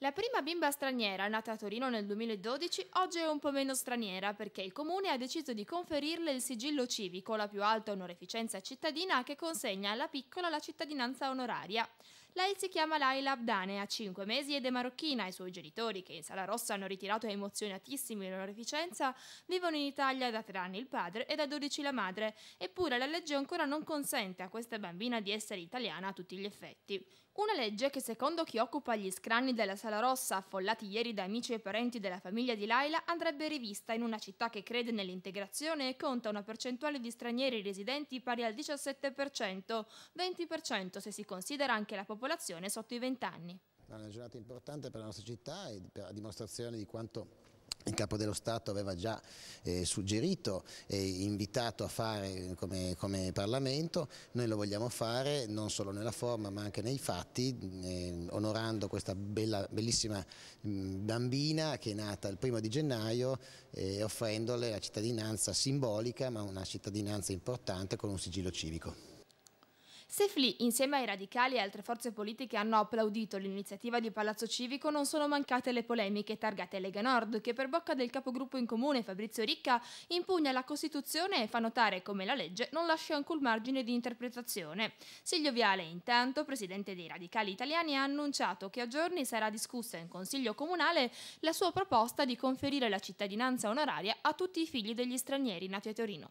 La prima bimba straniera nata a Torino nel 2012 oggi è un po' meno straniera perché il comune ha deciso di conferirle il sigillo civico, la più alta onorificenza cittadina che consegna alla piccola la cittadinanza onoraria. Lei si chiama Laila Abdane, ha 5 mesi ed è marocchina. I suoi genitori, che in Sala Rossa hanno ritirato emozionatissimi la loro reticenza, vivono in Italia da 3 anni il padre e da 12 la madre. Eppure la legge ancora non consente a questa bambina di essere italiana a tutti gli effetti. Una legge che secondo chi occupa gli scranni della Sala Rossa, affollati ieri da amici e parenti della famiglia di Laila, andrebbe rivista in una città che crede nell'integrazione e conta una percentuale di stranieri residenti pari al 17%, 20% se si considera anche la popolazione popolazione sotto i 20 anni. È una giornata importante per la nostra città e per la dimostrazione di quanto il Capo dello Stato aveva già eh, suggerito e invitato a fare come, come, Parlamento, noi lo vogliamo fare non solo nella forma ma anche nei fatti, eh, onorando questa bella, bellissima mm, bambina che è nata il primo di gennaio e eh, offrendole la cittadinanza simbolica ma una cittadinanza importante con un sigillo civico. Se FLI, insieme ai radicali e altre forze politiche, hanno applaudito l'iniziativa di Palazzo Civico, non sono mancate le polemiche targate Lega Nord, che per bocca del capogruppo in comune Fabrizio Ricca impugna la Costituzione e fa notare come la legge non lascia alcun margine di interpretazione. Silvio Viale, intanto, presidente dei radicali italiani, ha annunciato che a giorni sarà discussa in Consiglio Comunale la sua proposta di conferire la cittadinanza onoraria a tutti i figli degli stranieri nati a Torino.